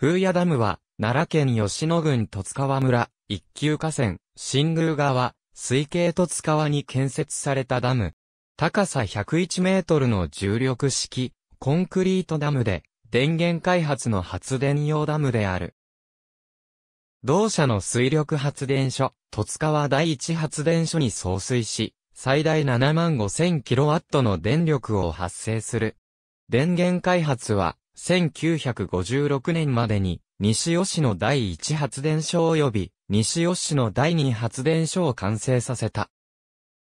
風屋ダムは、奈良県吉野郡戸津川村、一級河川、新宮川、水系戸津川に建設されたダム。高さ101メートルの重力式、コンクリートダムで、電源開発の発電用ダムである。同社の水力発電所、戸津川第一発電所に送水し、最大7万5 0 0 0ットの電力を発生する。電源開発は、1956年までに、西吉の第1発電所及び、西吉の第2発電所を完成させた。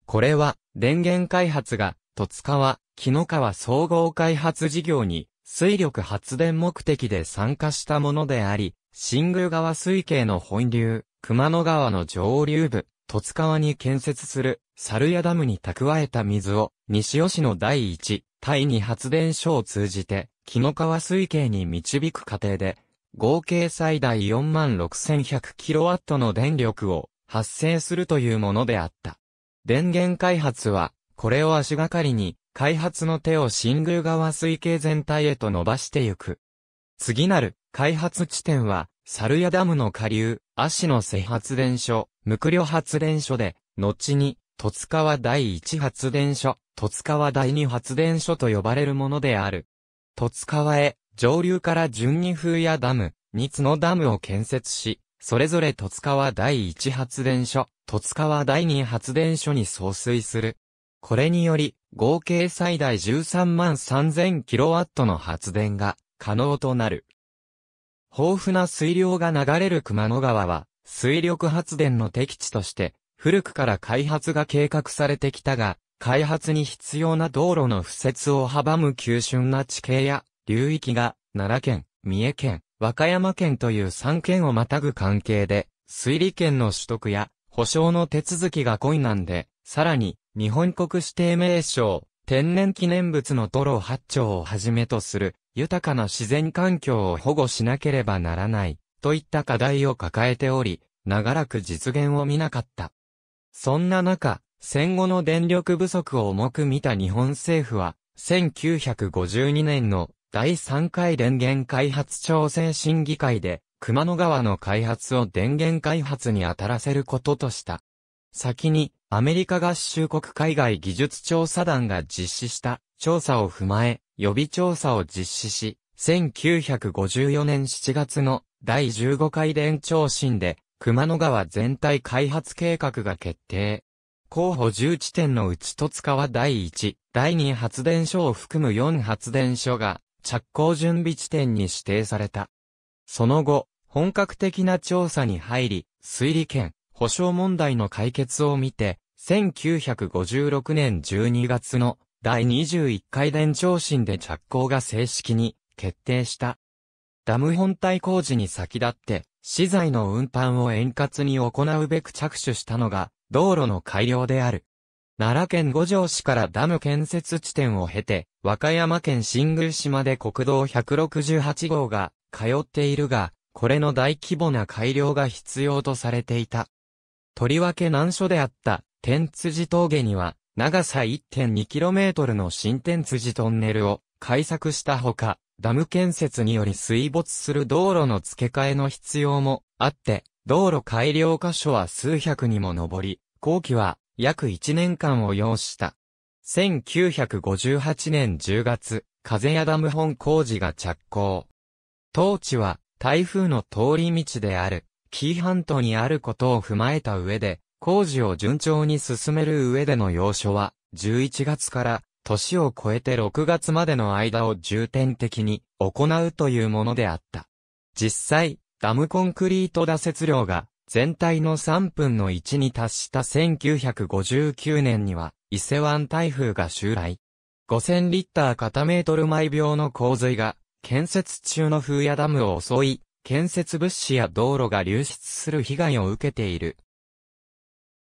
これは、電源開発が、戸塚は、木の川総合開発事業に、水力発電目的で参加したものであり、新宮川水系の本流、熊野川の上流部、戸塚川に建設する、猿屋ダムに蓄えた水を、西吉の第1、第2発電所を通じて、木の川水系に導く過程で、合計最大 46,100kW の電力を発生するというものであった。電源開発は、これを足がかりに、開発の手を新宮川水系全体へと伸ばしてゆく。次なる開発地点は、猿屋ダムの下流、足の瀬発電所、無苦慮発電所で、後に、戸塚川第一発電所、戸塚川第二発電所と呼ばれるものである。戸塚川へ、上流から順二風やダム、二つのダムを建設し、それぞれ戸塚川第一発電所、戸塚川第二発電所に送水する。これにより、合計最大13万3 0 0 0ットの発電が可能となる。豊富な水量が流れる熊野川は、水力発電の適地として、古くから開発が計画されてきたが、開発に必要な道路の敷設を阻む急峻な地形や流域が奈良県、三重県、和歌山県という3県をまたぐ関係で、推理権の取得や保障の手続きが困難で、さらに日本国指定名称、天然記念物のトロ八丁をはじめとする豊かな自然環境を保護しなければならないといった課題を抱えており、長らく実現を見なかった。そんな中、戦後の電力不足を重く見た日本政府は、1952年の第3回電源開発調整審議会で、熊野川の開発を電源開発に当たらせることとした。先に、アメリカ合衆国海外技術調査団が実施した調査を踏まえ、予備調査を実施し、1954年7月の第15回電聴審で、熊野川全体開発計画が決定。候補10地点のうち戸塚は第1、第2発電所を含む4発電所が着工準備地点に指定された。その後、本格的な調査に入り、推理権、保障問題の解決を見て、1956年12月の第21回電聴信で着工が正式に決定した。ダム本体工事に先立って、資材の運搬を円滑に行うべく着手したのが、道路の改良である。奈良県五条市からダム建設地点を経て、和歌山県新宮島で国道168号が通っているが、これの大規模な改良が必要とされていた。とりわけ難所であった天辻峠には、長さ 1.2km の新天辻トンネルを開削したほか、ダム建設により水没する道路の付け替えの必要もあって、道路改良箇所は数百にも上り、後期は約1年間を要した。1958年10月、風屋ダム本工事が着工。当地は台風の通り道である、紀伊半島にあることを踏まえた上で、工事を順調に進める上での要所は、11月から年を超えて6月までの間を重点的に行うというものであった。実際、ダムコンクリート打設量が全体の3分の1に達した1959年には伊勢湾台風が襲来。5000リッター片メートル毎秒の洪水が建設中の風やダムを襲い、建設物資や道路が流出する被害を受けている。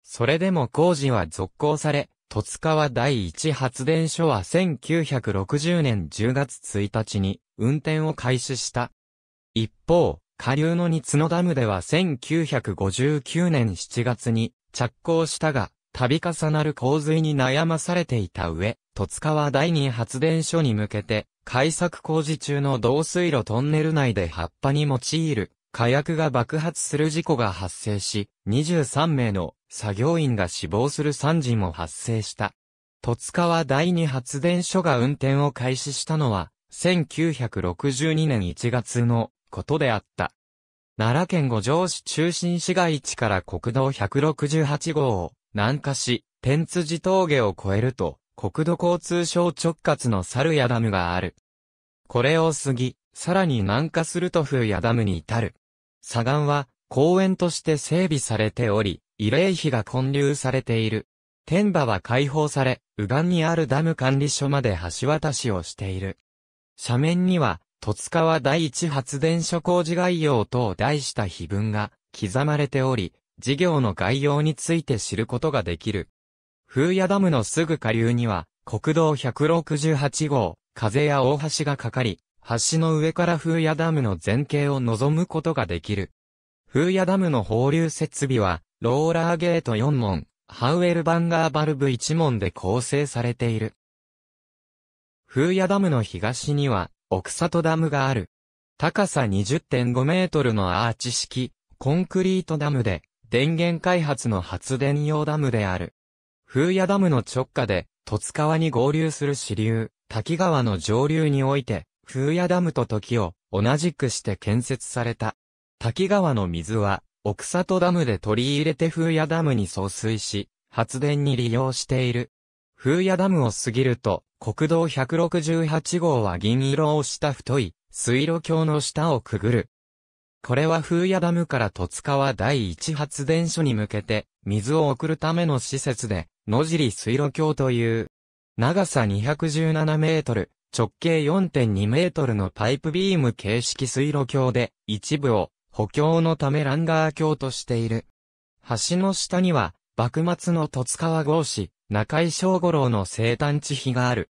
それでも工事は続行され、戸塚は第一発電所は1960年10月1日に運転を開始した。一方、下流の日野ダムでは1959年7月に着工したが、度重なる洪水に悩まされていた上、戸塚は第二発電所に向けて、開削工事中の導水路トンネル内で葉っぱに用いる火薬が爆発する事故が発生し、23名の作業員が死亡する惨事も発生した。戸塚は第二発電所が運転を開始したのは、1962年1月のことであった。奈良県五条市中心市街地から国道168号を南下し、天辻峠を越えると、国土交通省直轄の猿屋ダムがある。これを過ぎ、さらに南下すると風屋ダムに至る。砂岩は公園として整備されており、慰霊碑が建立されている。天馬は開放され、右岸にあるダム管理所まで橋渡しをしている。斜面には、戸塚は第一発電所工事概要等題した碑文が刻まれており、事業の概要について知ることができる。風屋ダムのすぐ下流には、国道168号、風や大橋がかかり、橋の上から風屋ダムの前景を望むことができる。風屋ダムの放流設備は、ローラーゲート4門、ハウエルバンガーバルブ1門で構成されている。風屋ダムの東には、奥里ダムがある。高さ20.5メートルのアーチ式、コンクリートダムで、電源開発の発電用ダムである。風屋ダムの直下で、戸津川に合流する支流、滝川の上流において、風屋ダムと時を同じくして建設された。滝川の水は、奥里ダムで取り入れて風屋ダムに送水し、発電に利用している。風屋ダムを過ぎると、国道168号は銀色をした太い水路橋の下をくぐる。これは風屋ダムから戸塚川第一発電所に向けて水を送るための施設で、野尻水路橋という、長さ217メートル、直径4.2メートルのパイプビーム形式水路橋で、一部を補強のためランガー橋としている。橋の下には、幕末の戸塚川郷市、中井正五郎の生誕地碑がある。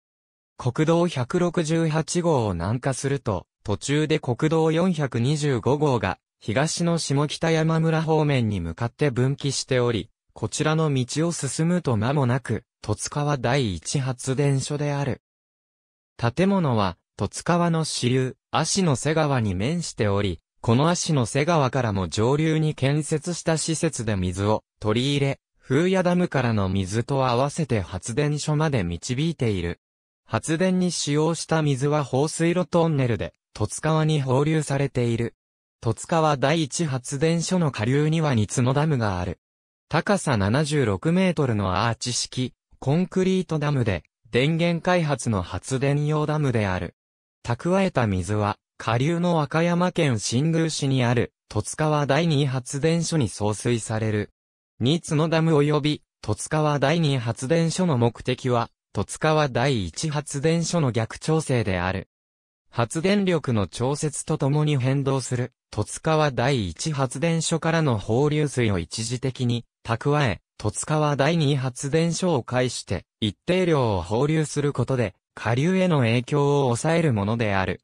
国道168号を南下すると、途中で国道425号が、東の下北山村方面に向かって分岐しており、こちらの道を進むと間もなく、戸塚川第一発電所である。建物は、十津川の支流、足の瀬川に面しており、この足の瀬川からも上流に建設した施設で水を取り入れ、風屋ダムからの水と合わせて発電所まで導いている。発電に使用した水は放水路トンネルで、十津川に放流されている。十津川第一発電所の下流には二つのダムがある。高さ76メートルのアーチ式、コンクリートダムで、電源開発の発電用ダムである。蓄えた水は、下流の和歌山県新宮市にある、戸塚川第二発電所に送水される。新津のダム及び、戸塚川第二発電所の目的は、戸塚川第一発電所の逆調整である。発電力の調節とともに変動する、戸塚川第一発電所からの放流水を一時的に、蓄え、戸塚川第二発電所を介して、一定量を放流することで、下流への影響を抑えるものである。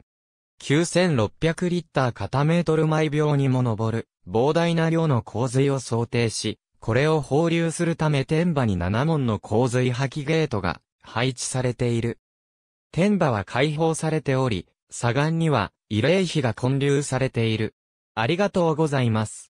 9600リッター片メートル毎秒にも上る、膨大な量の洪水を想定し、これを放流するため天馬に7門の洪水破棄ゲートが配置されている。天馬は開放されており、左岸には慰霊碑が混流されている。ありがとうございます。